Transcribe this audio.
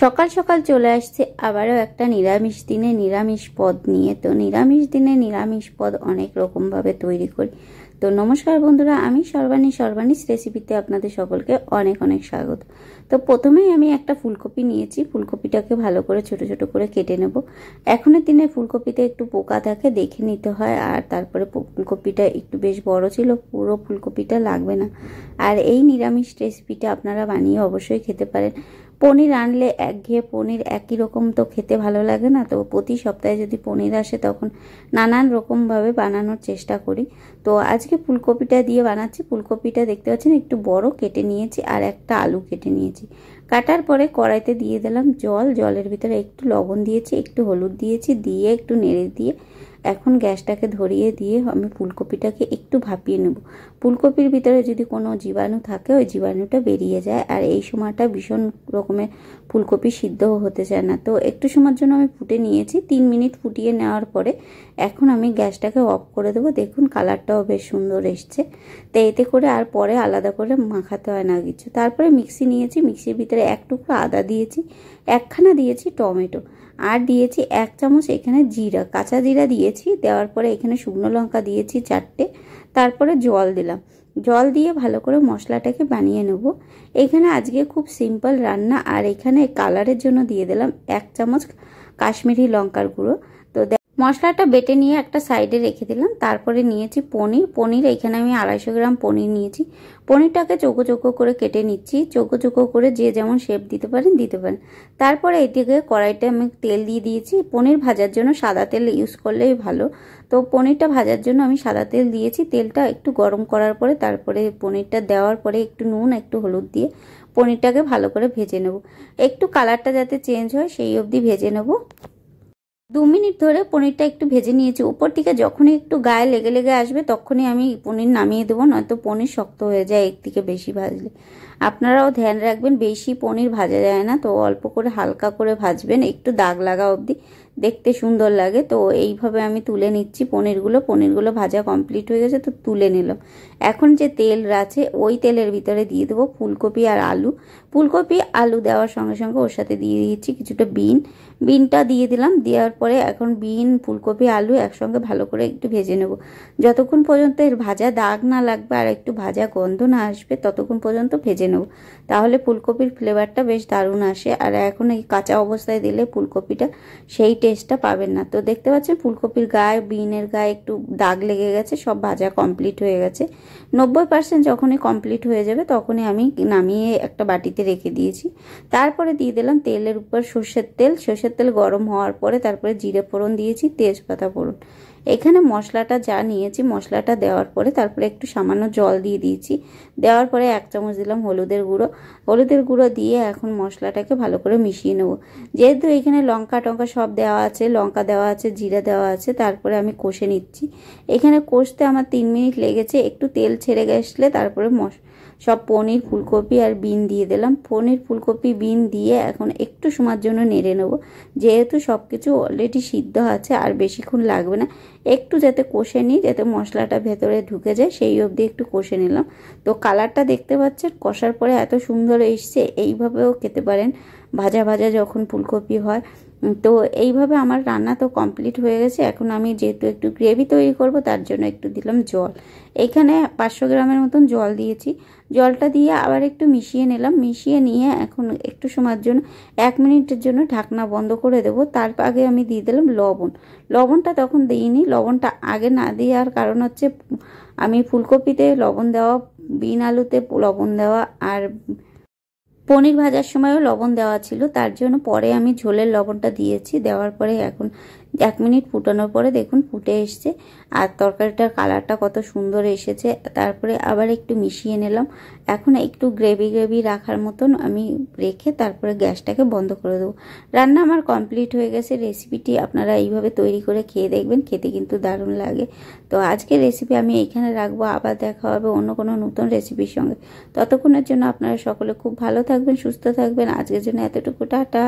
সকাল সকাল চলে আসছে আবারও একটা নিরামিষ দিনে নিরামিষ পদ নিয়ে তো নিরামিষ দিনে নিরামিষ পদ অনেক রকমভাবে তৈরি করি তো নমস্কার বন্ধুরা আমি সর্বাণী সর্বাণীস রেসিপিতে আপনাদের সকলকে অনেক অনেক স্বাগত তো প্রথমেই আমি একটা ফুলকপি নিয়েছি ফুলকপিটাকে ভালো করে ছোট ছোট করে কেটে নেব এখনের দিনে ফুলকপিতে একটু পোকা থাকে দেখে নিতে হয় আর তারপরে ফুলকপিটা একটু বেশ বড় ছিল পুরো ফুলকপিটা লাগবে না আর এই নিরামিষ রেসিপিটা আপনারা বানিয়ে অবশ্যই খেতে পারেন পনির আনলে এক ঘেয়ে পনির একই রকম তো খেতে ভালো লাগে না তো প্রতি সপ্তাহে যদি পনির আসে তখন নানান রকমভাবে বানানোর চেষ্টা করি তো আজকে ফুলকপিটা দিয়ে বানাচ্ছি ফুলকপিটা দেখতে পাচ্ছেন একটু বড় কেটে নিয়েছি আর একটা আলু কেটে নিয়েছি কাটার পরে কড়াইতে দিয়ে দিলাম জল জলের ভিতরে একটু লবণ দিয়েছি একটু হলুদ দিয়েছি দিয়ে একটু নেড়ে দিয়ে এখন গ্যাসটাকে ধরিয়ে দিয়ে আমি ফুলকপিটাকে একটু ভাপিয়ে নেব ফুলকপির ভিতরে যদি কোনো জীবাণু থাকে ওই জীবাণুটা বেরিয়ে যায় আর এই সময়টা ভীষণ রকমের ফুলকপি সিদ্ধ হতে চায় না তো একটু সময়ের জন্য আমি ফুটে নিয়েছি তিন মিনিট ফুটিয়ে নেওয়ার পরে এখন আমি গ্যাসটাকে অফ করে দেবো দেখুন কালারটাও বেশ সুন্দর এসছে তো এতে করে আর পরে আলাদা করে মাখাতে হয় না কিছু তারপরে মিক্সি নিয়েছি মিক্সির ভিতরে এক টুকরো আদা দিয়েছি একখানা দিয়েছি টমেটো আর দিয়েছি এক চামচ এখানে জিরা কাঁচা জিরা দিয়েছি দেওয়ার পরে এখানে শুকনো লঙ্কা দিয়েছি চারটে তারপরে জল দিলাম জল দিয়ে ভালো করে মশলাটাকে বানিয়ে নেব এখানে আজকে খুব সিম্পল রান্না আর এখানে কালারের জন্য দিয়ে দিলাম এক চামচ কাশ্মীরি লঙ্কার গুঁড়ো মশলাটা বেটে নিয়ে একটা সাইডে রেখে দিলাম তারপরে নিয়েছি পনির পনির এখানে আমি আড়াইশো গ্রাম পনির নিয়েছি পনিরটাকে চোখো চোখো করে কেটে নিচ্ছি চোখো চোখো করে যে যেমন শেপ দিতে পারেন দিতে পারেন তারপরে এটিকে কড়াইতে আমি তেল দিয়ে দিয়েছি পনির ভাজার জন্য সাদা তেল ইউজ করলেই ভালো তো পনিরটা ভাজার জন্য আমি সাদা তেল দিয়েছি তেলটা একটু গরম করার পরে তারপরে পনিরটা দেওয়ার পরে একটু নুন একটু হলুদ দিয়ে পনিরটাকে ভালো করে ভেজে নেব একটু কালারটা যাতে চেঞ্জ হয় সেই অবধি ভেজে নেব দু মিনিট ধরে পনিরটা একটু ভেজে নিয়েছি উপর থেকে যখনই একটু গায়ে লেগে লেগে আসবে তখনই আমি পনির নামিয়ে দেবো নয়তো পনির শক্ত হয়ে যায় একদিকে থেকে বেশি ভাজলে আপনারাও ধ্যান রাখবেন বেশি পনির ভাজা যায় না তো অল্প করে হালকা করে ভাজবেন একটু দাগ লাগা অবধি দেখতে সুন্দর লাগে তো এইভাবে আমি তুলে নিচ্ছি পনিরগুলো পনিরগুলো ভাজা কমপ্লিট হয়ে গেছে তো তুলে নিলাম এখন যে তেল আছে ওই তেলের ভিতরে দিয়ে দেবো ফুলকপি আর আলু ফুলকপি আলু দেওয়ার সঙ্গে সঙ্গে ওর সাথে দিয়ে দিয়েছি কিছুটা বিন বিনটা দিয়ে দিলাম দেওয়ার পরে এখন বিন ফুলকপি আলু একসঙ্গে ভালো করে একটু ভেজে নেব যতক্ষণ পর্যন্ত এর ভাজা দাগ না লাগবে আর একটু ভাজা গন্ধ না আসবে ততক্ষণ পর্যন্ত ভেজে নেব তাহলে ফুলকপির ফ্লেভারটা বেশ দারুণ আসে আর এখন এই কাঁচা অবস্থায় দিলে ফুলকপিটা সেই টেস্টটা পাবেন না তো দেখতে পাচ্ছেন ফুলকপির গায়ে বিনের গায়ে একটু দাগ লেগে গেছে সব ভাজা কমপ্লিট হয়ে গেছে নব্বই পার্সেন্ট যখনই কমপ্লিট হয়ে যাবে তখনই আমি নামিয়ে একটা বাটিতে রেখে দিয়েছি তারপরে দিয়ে দিলাম তেলের উপর সর্ষের তেল সর্ষের তেল গরম হওয়ার পরে তারপরে জিরে ফোড়ন দিয়েছি তেজপাতা ফোড়ন এখানে মশলাটা যা নিয়েছি মশলাটা দেওয়ার পরে তারপরে একটু সামান্য জল দিয়ে দিয়েছি দেওয়ার পরে এক চামচ দিলাম হলুদের গুঁড়ো হলুদের গুঁড়ো দিয়ে এখন মশলাটাকে ভালো করে মিশিয়ে নেবো যেহেতু এখানে লঙ্কা টঙ্কা সব দেওয়া আছে লঙ্কা দেওয়া আছে জিরা দেওয়া আছে তারপরে আমি কষে নিচ্ছি এখানে কষতে আমার তিন মিনিট লেগেছে একটু তেল ছেড়ে গেছলে তারপরে মশ সব পনির ফুলকপি আর বিন দিয়ে দিলাম পনির ফুলকপি বিন দিয়ে এখন একটু সময়ের জন্য নেড়ে নেব যেহেতু সব কিছু অলরেডি সিদ্ধ আছে আর বেশিক্ষণ লাগবে না একটু যাতে কষে নিই যাতে মশলাটা ভেতরে ঢুকে যায় সেই অবধি একটু কষে নিলাম তো কালারটা দেখতে পাচ্ছেন কষার পরে এত সুন্দর এসছে এইভাবেও খেতে পারেন ভাজা ভাজা যখন ফুলকপি হয় তো এইভাবে আমার রান্না তো কমপ্লিট হয়ে গেছে এখন আমি যেহেতু একটু গ্রেভি তৈরি করব তার জন্য একটু দিলাম জল এখানে পাঁচশো গ্রামের মতন জল দিয়েছি জলটা দিয়ে আবার একটু মিশিয়ে নিলাম মিশিয়ে নিয়ে এখন একটু সময়ের জন্য এক মিনিটের জন্য ঢাকনা বন্ধ করে দেব তার আগে আমি দিয়ে দিলাম লবণ লবণটা তখন দিইনি লবণটা আগে না দেওয়ার কারণ হচ্ছে আমি ফুলকপিতে লবণ দেওয়া বিন আলুতে লবণ দেওয়া আর পনির ভাজার সময়ও লবণ দেওয়া ছিল তার জন্য পরে আমি ঝোলের লবণটা দিয়েছি দেওয়ার পরে এখন এক মিনিট ফুটানোর পরে দেখুন ফুটে এসছে আর তরকারিটার কালারটা কত সুন্দর এসেছে তারপরে আবার একটু মিশিয়ে নিলাম এখন একটু গ্রেভি গ্রেভি রাখার মতন আমি রেখে তারপরে গ্যাসটাকে বন্ধ করে দেবো রান্না আমার কমপ্লিট হয়ে গেছে রেসিপিটি আপনারা এইভাবে তৈরি করে খেয়ে দেখবেন খেতে কিন্তু দারুণ লাগে তো আজকে রেসিপি আমি এখানে রাখবো আবার দেখা হবে অন্য কোনো নতুন রেসিপির সঙ্গে ততক্ষণের জন্য আপনারা সকলে খুব ভালো থাকবেন সুস্থ থাকবেন আজকের জন্য এতটুকু টাটা